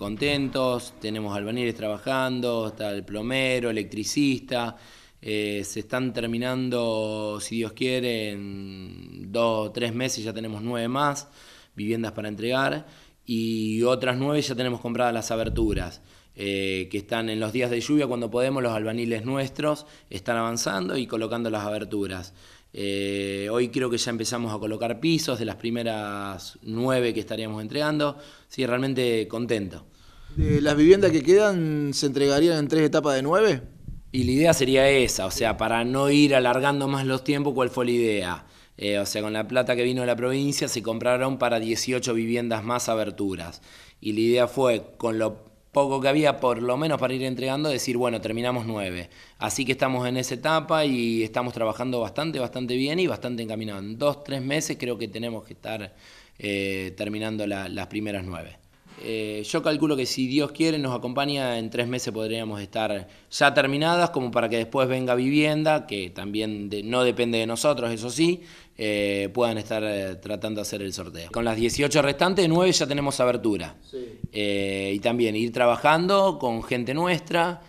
contentos, tenemos albaniles trabajando, está el plomero, electricista. Eh, se están terminando, si Dios quiere, en dos o tres meses ya tenemos nueve más viviendas para entregar y otras nueve ya tenemos compradas las aberturas. Eh, que están en los días de lluvia cuando podemos, los albaniles nuestros están avanzando y colocando las aberturas. Eh, hoy creo que ya empezamos a colocar pisos de las primeras nueve que estaríamos entregando. Sí, realmente contento. las viviendas que quedan se entregarían en tres etapas de nueve? Y la idea sería esa, o sea, para no ir alargando más los tiempos, ¿cuál fue la idea? Eh, o sea, con la plata que vino de la provincia se compraron para 18 viviendas más aberturas. Y la idea fue, con lo poco que había, por lo menos para ir entregando, decir, bueno, terminamos nueve. Así que estamos en esa etapa y estamos trabajando bastante, bastante bien y bastante encaminado. En dos, tres meses creo que tenemos que estar eh, terminando las primeras nueve. Eh, yo calculo que si Dios quiere nos acompaña, en tres meses podríamos estar ya terminadas, como para que después venga vivienda, que también no depende de nosotros, eso sí, eh, puedan estar eh, tratando de hacer el sorteo. Con las 18 restantes, 9 ya tenemos abertura. Sí. y también ir trabajando con gente nuestra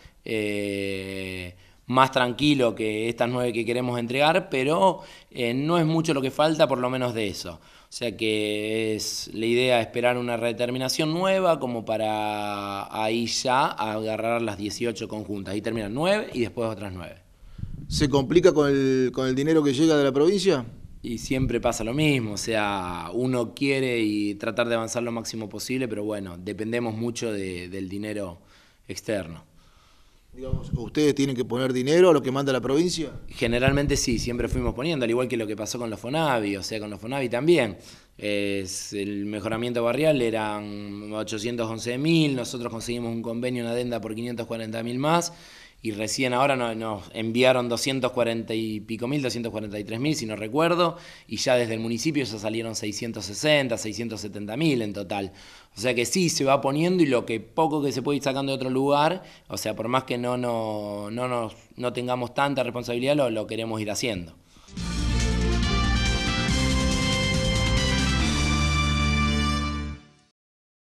más tranquilo que estas nueve que queremos entregar, pero eh, no es mucho lo que falta, por lo menos de eso. O sea que es la idea esperar una redeterminación nueva como para ahí ya agarrar las 18 conjuntas. Ahí terminan nueve y después otras nueve. ¿Se complica con el, dinero que llega de la provincia? Y siempre pasa lo mismo, o sea, uno quiere y tratar de avanzar lo máximo posible, pero bueno, dependemos mucho del dinero externo. ¿ustedes tienen que poner dinero a lo que manda la provincia? Generalmente sí, siempre fuimos poniendo, al igual que lo que pasó con los Fonavi, o sea, con los Fonavi también es, el mejoramiento barrial eran 811.000, nosotros conseguimos un convenio, una adenda por 540.000 más, y recién ahora nos, enviaron 240 y pico mil, 243 mil, si no recuerdo, y ya desde el municipio ya salieron 660, 670 mil en total. O sea que sí, se va poniendo y lo que poco que se puede ir sacando de otro lugar, o sea, por más que no, no, no, no tengamos tanta responsabilidad, lo, lo queremos ir haciendo.